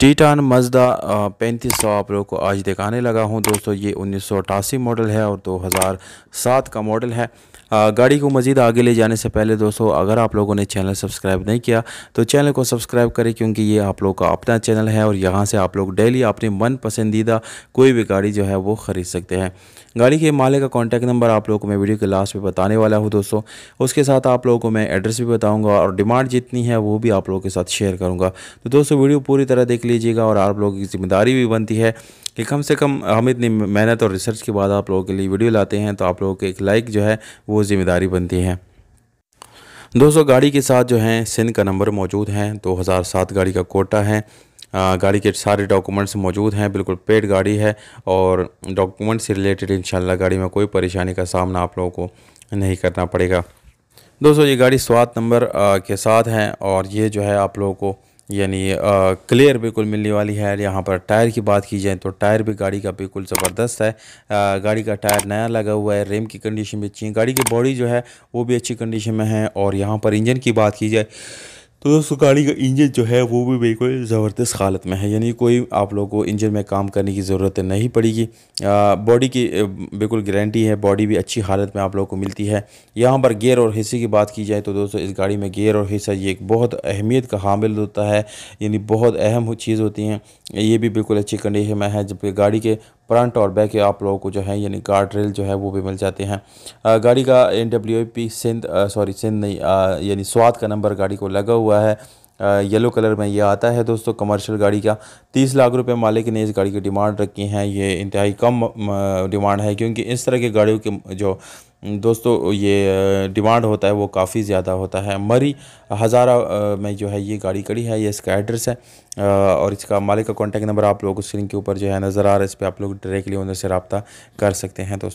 टीटान मजदा पैंतीस सौ आप लोग को आज दिखाने लगा हूँ दोस्तों ये उन्नीस मॉडल है और 2007 का मॉडल है गाड़ी को मज़ीद आगे ले जाने से पहले दोस्तों अगर आप लोगों ने चैनल सब्सक्राइब नहीं किया तो चैनल को सब्सक्राइब करें क्योंकि ये आप लोग का अपना चैनल है और यहाँ से आप लोग डेली अपने मन पसंदीदा कोई भी गाड़ी जो है वो ख़रीद सकते हैं गाड़ी के मालिक का कॉन्टैक्ट नंबर आप लोग को मैं वीडियो के लास्ट में बताने वाला हूँ दोस्तों उसके साथ आप लोगों को मैं एड्रेस भी बताऊँगा और डिमांड जितनी है वो भी आप लोगों के साथ शेयर करूँगा तो दोस्तों वीडियो पूरी तरह देख लीजिएगा और आप लोगों की जिम्मेदारी भी बनती है कि कम से कम हम इतनी मेहनत और रिसर्च के बाद आप लोगों के लिए वीडियो लाते हैं तो आप लोगों के एक लाइक जो है वो जिम्मेदारी बनती है दोस्तों गाड़ी के साथ जो है सिंध का नंबर मौजूद है सात गाड़ी का कोटा है गाड़ी के सारे डॉक्यूमेंट्स मौजूद हैं बिल्कुल पेड गाड़ी है और डॉक्यूमेंट्स से रिलेटेड इंशाल्लाह गाड़ी में कोई परेशानी का सामना आप लोगों को नहीं करना पड़ेगा दोस्तों ये गाड़ी स्वाद नंबर के साथ है और ये जो है आप लोगों को यानी क्लियर बिल्कुल मिलने वाली है यहाँ पर टायर की बात की जाए तो टायर भी गाड़ी का बिल्कुल ज़बरदस्त है आ, गाड़ी का टायर नया लगा हुआ है रेम की कंडीशन भी अच्छी है गाड़ी की बॉडी जो है वो भी अच्छी कंडीशन में है और यहाँ पर इंजन की बात की जाए तो दोस्तों गाड़ी का इंजन जो है वो भी बिल्कुल ज़बरदस्त हालत में है यानी कोई आप लोगों को इंजन में काम करने की ज़रूरत नहीं पड़ेगी बॉडी की बिल्कुल गारंटी है बॉडी भी अच्छी हालत में आप लोगों को मिलती है यहाँ पर गियर और हिस्से की बात की जाए तो दोस्तों इस गाड़ी में गियर और हिस्सा ये एक बहुत अहमियत का हामिल होता है यानी बहुत अहम चीज़ होती हैं ये भी बिल्कुल अच्छी कंडीशन में है जबकि गाड़ी के फ्रंट और बैक आप लोगों को जो है यानी गार्ड रेल जो है वो भी मिल जाते हैं गाड़ी का N W P Sindh sorry Sindh नहीं यानी स्वाद का नंबर गाड़ी को लगा हुआ है येलो कलर में ये आता है दोस्तों कमर्शियल गाड़ी का तीस लाख रुपए मालिक ने इस गाड़ी की डिमांड रखी है ये इंतहाई कम डिमांड है क्योंकि इस तरह की गाड़ियों के जो दोस्तों ये डिमांड होता है वो काफ़ी ज़्यादा होता है मरी हज़ारा में जो है ये गाड़ी खड़ी है ये इसका एड्रेस है और इसका मालिक का कॉन्टैक्ट नंबर आप लोग स्क्रीन के ऊपर जो है नज़र आ रहा है इस पर आप लोग डायरेक्टली उनसे रबता कर सकते हैं दोस्तों